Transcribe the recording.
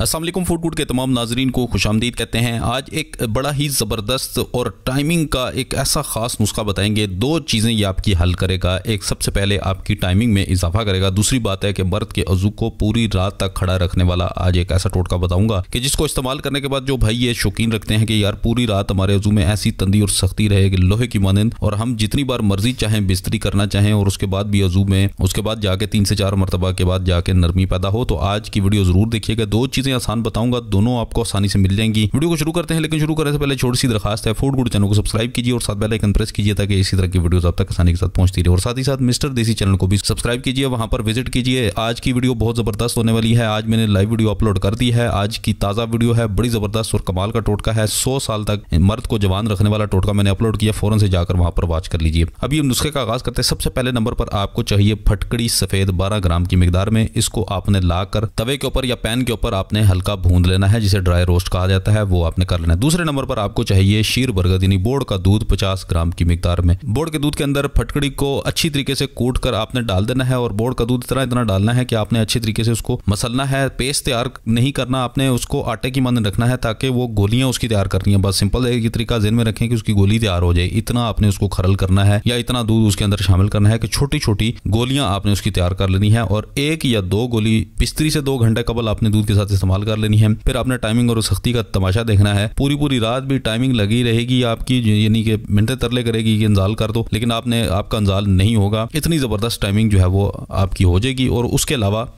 असल food court के तमाम नाजरन को खुश आमदीद कहते हैं आज एक बड़ा ही ज़बरदस्त और टाइमिंग का एक ऐसा ख़ास नुस्खा बताएंगे दो चीज़ें ये आपकी हल करेगा एक सबसे पहले आपकी टाइमिंग में इजाफा करेगा दूसरी बात है कि मर्द के अजू को पूरी रात तक खड़ा रखने वाला आज एक ऐसा टोटका बताऊंगा कि जिसको इस्तेमाल करने के बाद जो भाई ये शौकीन रखते हैं कि यार पूरी रात हमारे अजू में ऐसी तंदी और सख्ती रहे कि लोहे की मानंद और हम जितनी बार मर्जी चाहें बिस्तरी करना चाहें और उसके बाद भी अजू में उसके बाद जाके तीन से चार मरतबा के बाद जाके नरमी पैदा हो तो आज की वीडियो ज़रूर देखिएगा दो चीज़ें चीज़ें आसान बताऊंगा दोनों आपको आसानी से मिल जाएंगी वीडियो को शुरू करते हैं लेकिन शुरू करने से पहले छोटी सी दरखास्त है फूड गुड चैनल को सब्सक्राइब कीजिए और साथ बेलाइकन प्रेस कीजिए ताकि इसी तरह की वीडियो आप तक आसानी के साथ पहुंचती रहे और साथ ही साथ मिस्टर देसी चैनल को भी सब्सक्राइब कीजिए वहां पर विजिट कीजिए आज की वीडियो बहुत ज़बरदस्त होने वाली है आज मैंने लाइव वीडियो अपलोड कर दी है आज की ताज़ा वीडियो है बड़ी ज़बरदस्त और कमाल का टोटका है सौ साल तक मर्द को जवान रखने वाला टोटका मैंने अपलोड किया फ़ौरन से जाकर वहां पर वॉच कर लीजिए अभी हम नुस्खे का आगाज़ करते हैं सबसे पहले नंबर पर आपको चाहिए फटकड़ी सफ़ेद बारह ग्राम की मिकदार में इसको आपने ला तवे के ऊपर या पैन के ऊपर आपने आपने हल्का भून लेना है जिसे ड्राई रोस्ट कहा जाता है वो आपने कर लेना है दूसरे नंबर पर आपको चाहिए शीर बरगद यानी बोर्ड का दूध पचास ग्राम की मिकदार में बोर्ड के दूध के अंदर फटकड़ी को अच्छी तरीके से कूट कर आपने डाल देना है और बोर्ड का दूध इतना इतना डालना है कि आपने अच्छी तरीके से उसको मसलना है पेस्ट तैयार नहीं करना आपने उसको आटे की मंद रखना है ताकि वो गोलियां उसकी तैयार करनी है बस सिंपल एक तरीका जिन में रखें कि उसकी गोली तैयार हो जाए इतना आपने उसको खरल करना है या इतना दूध उसके अंदर शामिल करना है कि छोटी छोटी गोलियां आपने उसकी तैयार कर लेनी है और एक या दो गोली पिस्तरी से दो घंटे कबल आपने दूध के साथ इस्तेमाल इस्तेमाल कर लेनी है फिर आपने टाइमिंग और सख्ती का तमाशा देखना है पूरी पूरी रात भी टाइमिंग लगी रहेगी आपकी यानी कि मिनट तरले करेगी कि इंजाल कर दो लेकिन आपने आपका इंजाल नहीं होगा इतनी ज़बरदस्त टाइमिंग जो है वो आपकी हो जाएगी और उसके अलावा